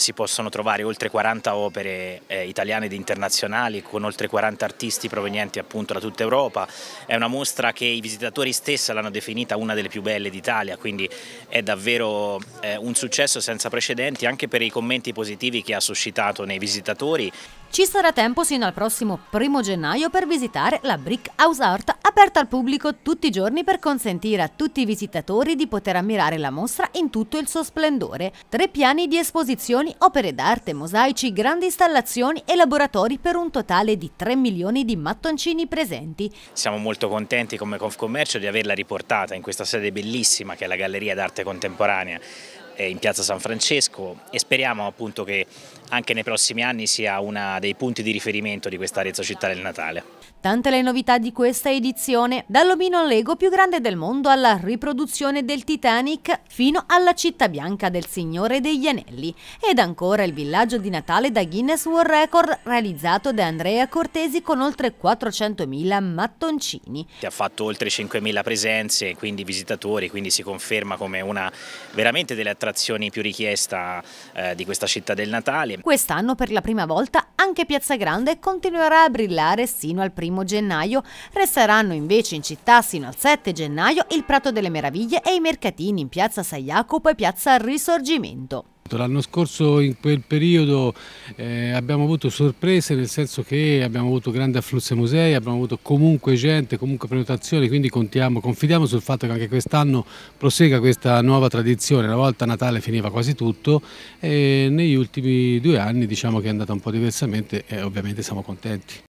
Si possono trovare oltre 40 opere eh, italiane ed internazionali con oltre 40 artisti provenienti appunto da tutta Europa. È una mostra che i visitatori stessi l'hanno definita una delle più belle d'Italia, quindi è davvero eh, un successo senza precedenti anche per i commenti positivi che ha suscitato nei visitatori. Ci sarà tempo sino al prossimo primo gennaio per visitare la Brick House Art aperta al pubblico tutti i giorni per consentire a tutti i visitatori di poter ammirare la mostra in tutto il suo splendore. Tre piani di esposizioni, opere d'arte, mosaici, grandi installazioni e laboratori per un totale di 3 milioni di mattoncini presenti. Siamo molto contenti come Confcommercio di averla riportata in questa sede bellissima che è la Galleria d'Arte Contemporanea eh, in piazza San Francesco e speriamo appunto che anche nei prossimi anni sia uno dei punti di riferimento di questa Arezzo Città del Natale. Tante le novità di questa edizione, dall'omino Lego più grande del mondo alla riproduzione del Titanic fino alla città bianca del Signore degli Anelli ed ancora il villaggio di Natale da Guinness World Record realizzato da Andrea Cortesi con oltre 400.000 mattoncini. Ha fatto oltre 5.000 presenze, quindi visitatori, quindi si conferma come una veramente delle attività attrazioni più richiesta eh, di questa città del Natale. Quest'anno per la prima volta anche Piazza Grande continuerà a brillare sino al primo gennaio. Resteranno invece in città sino al 7 gennaio il Prato delle Meraviglie e i mercatini in Piazza San Jacopo e Piazza Risorgimento. Esatto, l'anno scorso in quel periodo eh, abbiamo avuto sorprese nel senso che abbiamo avuto grande afflusso ai musei, abbiamo avuto comunque gente, comunque prenotazioni, quindi contiamo, confidiamo sul fatto che anche quest'anno prosega questa nuova tradizione. Una volta Natale finiva quasi tutto e negli ultimi due anni diciamo che è andata un po' diversamente e ovviamente siamo contenti.